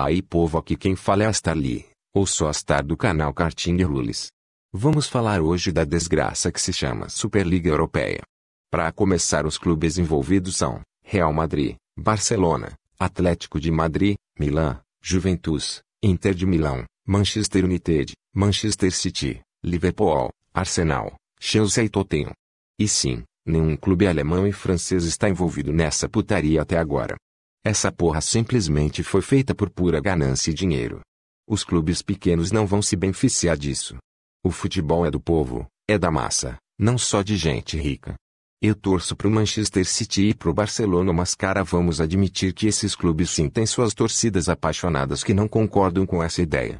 aí povo aqui quem fala é Astarli, ou só Astar do canal de Rules. Vamos falar hoje da desgraça que se chama Superliga Europeia. Para começar os clubes envolvidos são Real Madrid, Barcelona, Atlético de Madrid, Milan, Juventus, Inter de Milão, Manchester United, Manchester City, Liverpool, Arsenal, Chelsea e Tottenham. E sim, nenhum clube alemão e francês está envolvido nessa putaria até agora. Essa porra simplesmente foi feita por pura ganância e dinheiro. Os clubes pequenos não vão se beneficiar disso. O futebol é do povo, é da massa, não só de gente rica. Eu torço pro Manchester City e pro Barcelona, mas cara, vamos admitir que esses clubes sim têm suas torcidas apaixonadas que não concordam com essa ideia.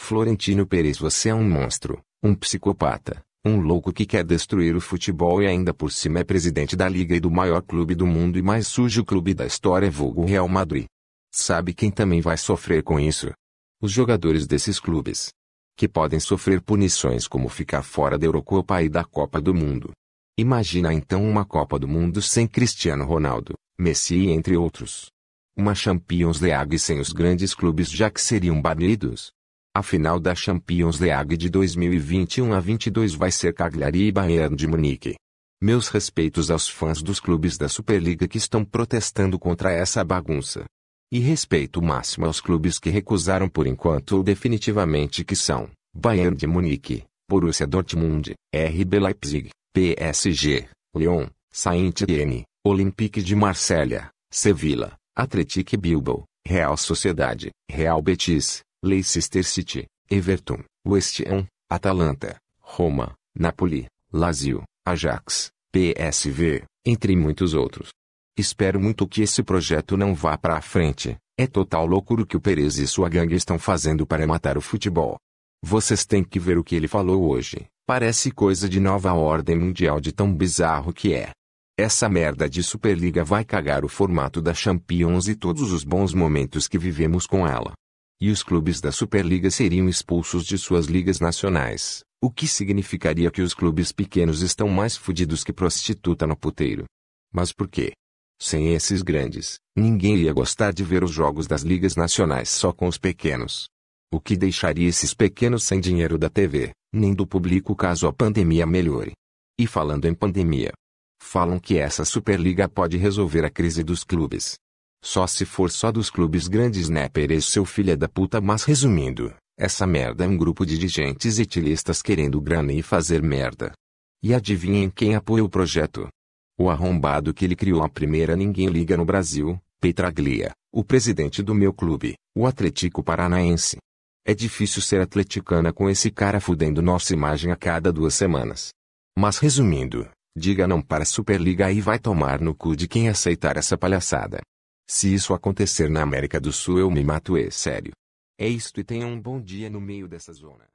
Florentino Pérez, você é um monstro, um psicopata, um louco que quer destruir o futebol e ainda por cima é presidente da liga e do maior clube do mundo e mais sujo clube da história vulgo Real Madrid. Sabe quem também vai sofrer com isso? Os jogadores desses clubes. Que podem sofrer punições como ficar fora da Eurocopa e da Copa do Mundo. Imagina então uma Copa do Mundo sem Cristiano Ronaldo, Messi e entre outros. Uma Champions League sem os grandes clubes já que seriam banidos, a final da Champions League de 2021 a 22 vai ser Cagliari e Bayern de Munique. Meus respeitos aos fãs dos clubes da Superliga que estão protestando contra essa bagunça. E respeito máximo aos clubes que recusaram por enquanto ou definitivamente que são Bayern de Munique, Borussia Dortmund, RB Leipzig, PSG, Lyon, Saint-Étienne, Olympique de Marselha, Sevilla, Athletic Bilbao, Real Sociedade, Real Betis, Leicester City, Everton, West Ham, Atalanta, Roma, Napoli, Lazio, Ajax, PSV, entre muitos outros. Espero muito que esse projeto não vá para a frente. É total loucura o que o Perez e sua gangue estão fazendo para matar o futebol. Vocês têm que ver o que ele falou hoje. Parece coisa de nova ordem mundial de tão bizarro que é. Essa merda de Superliga vai cagar o formato da Champions e todos os bons momentos que vivemos com ela. E os clubes da Superliga seriam expulsos de suas ligas nacionais, o que significaria que os clubes pequenos estão mais fodidos que prostituta no puteiro. Mas por quê? Sem esses grandes, ninguém ia gostar de ver os jogos das ligas nacionais só com os pequenos. O que deixaria esses pequenos sem dinheiro da TV, nem do público caso a pandemia melhore. E falando em pandemia, falam que essa Superliga pode resolver a crise dos clubes. Só se for só dos clubes grandes né Perez, seu filho é da puta mas resumindo, essa merda é um grupo de dirigentes etilistas querendo grana e fazer merda. E adivinhem quem apoia o projeto? O arrombado que ele criou a primeira ninguém liga no Brasil, Petraglia, o presidente do meu clube, o Atlético Paranaense. É difícil ser atleticana com esse cara fudendo nossa imagem a cada duas semanas. Mas resumindo, diga não para a Superliga e vai tomar no cu de quem aceitar essa palhaçada. Se isso acontecer na América do Sul eu me mato é sério. É isto e tenha um bom dia no meio dessa zona.